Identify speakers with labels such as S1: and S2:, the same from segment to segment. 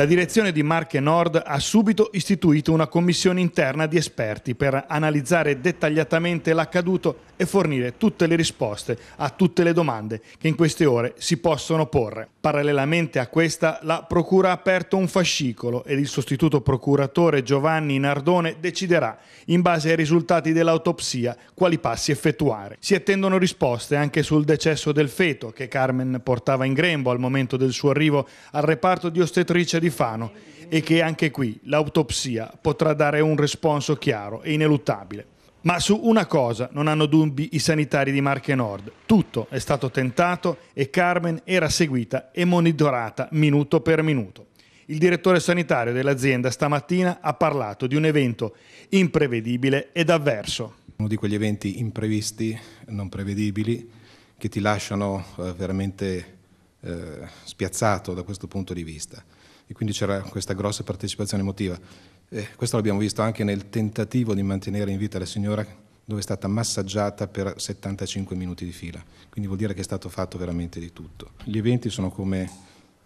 S1: La direzione di Marche Nord ha subito istituito una commissione interna di esperti per analizzare dettagliatamente l'accaduto e fornire tutte le risposte a tutte le domande che in queste ore si possono porre. Parallelamente a questa, la Procura ha aperto un fascicolo ed il sostituto procuratore Giovanni Nardone deciderà, in base ai risultati dell'autopsia, quali passi effettuare. Si attendono risposte anche sul decesso del feto che Carmen portava in grembo al momento del suo arrivo al reparto di ostetricia di Schifano e che anche qui l'autopsia potrà dare un responso chiaro e ineluttabile. Ma su una cosa non hanno dubbi i sanitari di Marche Nord. Tutto è stato tentato e Carmen era seguita e monitorata minuto per minuto. Il direttore sanitario dell'azienda stamattina ha parlato di un evento imprevedibile ed avverso.
S2: Uno di quegli eventi imprevisti, non prevedibili, che ti lasciano eh, veramente eh, spiazzato da questo punto di vista e quindi c'era questa grossa partecipazione emotiva. Eh, questo l'abbiamo visto anche nel tentativo di mantenere in vita la signora dove è stata massaggiata per 75 minuti di fila, quindi vuol dire che è stato fatto veramente di tutto. Gli eventi sono come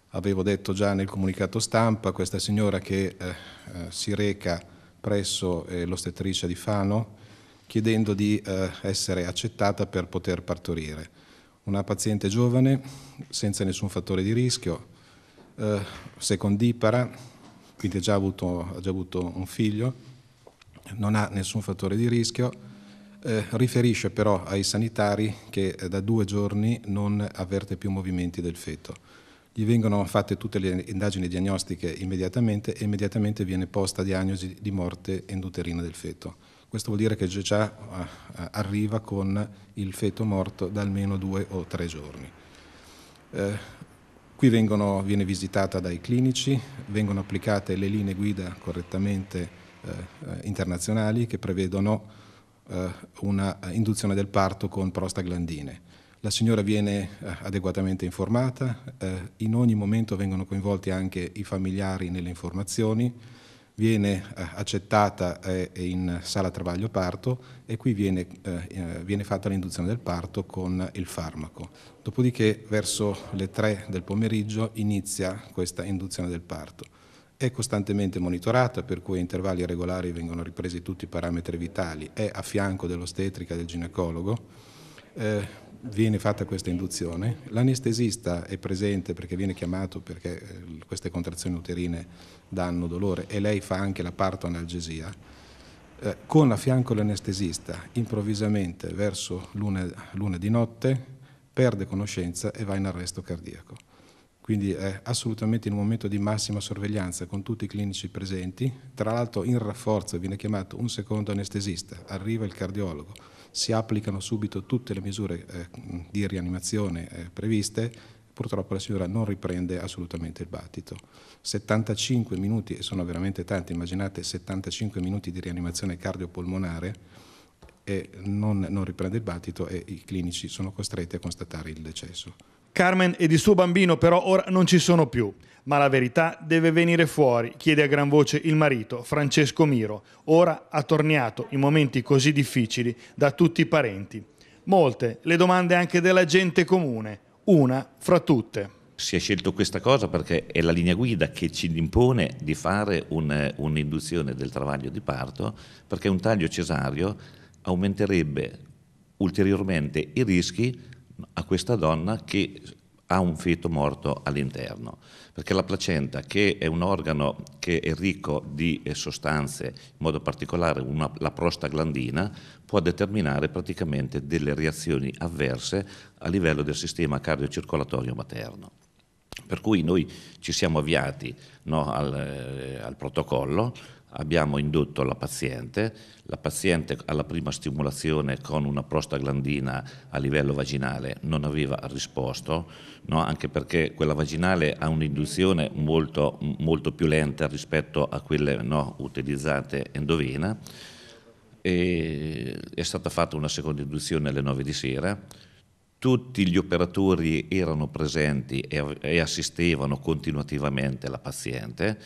S2: avevo detto già nel comunicato stampa, questa signora che eh, eh si reca presso eh, l'ostetricia di Fano chiedendo di eh, essere accettata per poter partorire. Una paziente giovane, senza nessun fattore di rischio, eh, secondipara, quindi ha già, avuto, ha già avuto un figlio, non ha nessun fattore di rischio, eh, riferisce però ai sanitari che eh, da due giorni non avverte più movimenti del feto. Gli vengono fatte tutte le indagini diagnostiche immediatamente e immediatamente viene posta diagnosi di morte endoterina del feto. Questo vuol dire che già ah, ah, arriva con il feto morto da almeno due o tre giorni. Eh, Qui vengono, viene visitata dai clinici, vengono applicate le linee guida correttamente eh, eh, internazionali che prevedono eh, una induzione del parto con prostaglandine. La signora viene eh, adeguatamente informata, eh, in ogni momento vengono coinvolti anche i familiari nelle informazioni, viene eh, accettata eh, in sala travaglio parto e qui viene, eh, viene fatta l'induzione del parto con il farmaco. Dopodiché verso le 3 del pomeriggio inizia questa induzione del parto. È costantemente monitorata, per cui a intervalli regolari vengono ripresi tutti i parametri vitali, è a fianco dell'ostetrica del ginecologo viene fatta questa induzione, l'anestesista è presente perché viene chiamato perché eh, queste contrazioni uterine danno dolore e lei fa anche la parto analgesia, eh, con a fianco l'anestesista improvvisamente verso l'una di notte perde conoscenza e va in arresto cardiaco. Quindi è assolutamente in un momento di massima sorveglianza con tutti i clinici presenti, tra l'altro in rafforzo viene chiamato un secondo anestesista, arriva il cardiologo, si applicano subito tutte le misure eh, di rianimazione eh, previste, purtroppo la signora non riprende assolutamente il battito. 75 minuti, e sono veramente tanti, immaginate 75 minuti di rianimazione cardiopolmonare e non, non riprende il battito e i clinici sono costretti a constatare il decesso.
S1: Carmen ed il suo bambino però ora non ci sono più ma la verità deve venire fuori, chiede a gran voce il marito, Francesco Miro, ora attorniato in momenti così difficili da tutti i parenti. Molte le domande anche della gente comune, una fra tutte.
S3: Si è scelto questa cosa perché è la linea guida che ci impone di fare un, un'induzione del travaglio di parto, perché un taglio cesario aumenterebbe ulteriormente i rischi a questa donna che ha un feto morto all'interno, perché la placenta, che è un organo che è ricco di eh, sostanze, in modo particolare una, la prostaglandina, può determinare praticamente delle reazioni avverse a livello del sistema cardiocircolatorio materno. Per cui noi ci siamo avviati no, al, eh, al protocollo, abbiamo indotto la paziente, la paziente alla prima stimolazione con una prostaglandina a livello vaginale non aveva risposto, no? anche perché quella vaginale ha un'induzione molto, molto più lenta rispetto a quelle no, utilizzate endovena. E è stata fatta una seconda induzione alle 9 di sera, tutti gli operatori erano presenti e, assistevano continuativamente la paziente,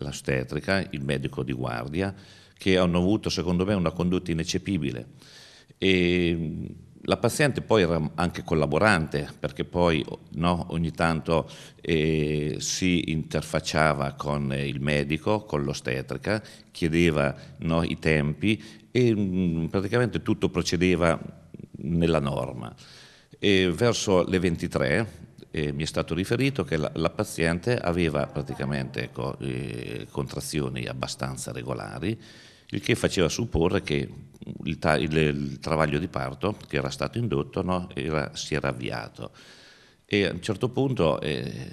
S3: l'ostetrica, il medico di guardia, che hanno avuto secondo me una condotta ineccepibile. E la paziente poi era anche collaborante perché poi no, ogni tanto eh, si interfacciava con il medico, con l'ostetrica, chiedeva no, i tempi e mh, mm, praticamente tutto procedeva nella norma. E verso le 23 eh, mi è stato riferito che la, la paziente aveva praticamente ecco, eh, contrazioni abbastanza regolari, il che faceva supporre che il, ta- il, il travaglio di parto che era stato indotto no, era, si era avviato. E a un certo punto, eh,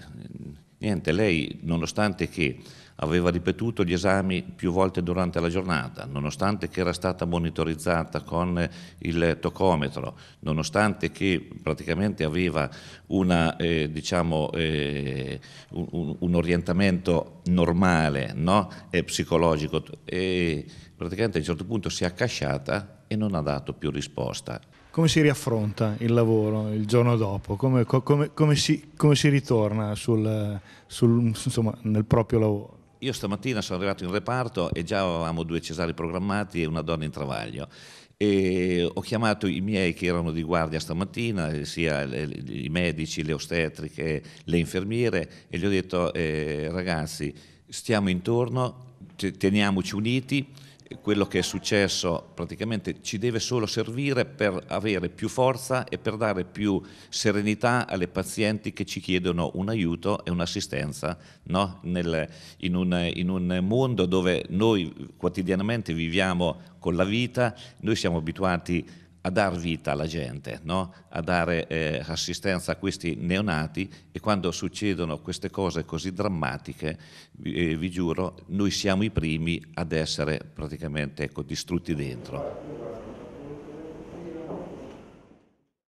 S3: niente, lei nonostante che Aveva ripetuto gli esami più volte durante la giornata, nonostante che era stata monitorizzata con il tocometro, nonostante che praticamente aveva una, eh, diciamo, eh, un, un, orientamento normale no? e psicologico. E praticamente a un certo punto si è accasciata e non ha dato più risposta.
S1: Come si riaffronta il lavoro il giorno dopo? Come, come, come, si, come si, ritorna sul, sul, insomma, nel proprio lavoro?
S3: Io stamattina sono arrivato in reparto e già avevamo due cesari programmati e una donna in travaglio. E ho chiamato i miei che erano di guardia stamattina, sia le, i medici, le ostetriche, le infermiere, e gli ho detto eh, ragazzi, stiamo intorno, teniamoci uniti, quello che è successo praticamente ci deve solo servire per avere più forza e per dare più serenità alle pazienti che ci chiedono un aiuto e un'assistenza no? in, in, un, mondo dove noi quotidianamente viviamo con la vita, noi siamo abituati a dar vita alla gente, no? a dare eh, assistenza a questi neonati e quando succedono queste cose così drammatiche, eh, vi giuro, noi siamo i primi ad essere praticamente ecco, distrutti dentro.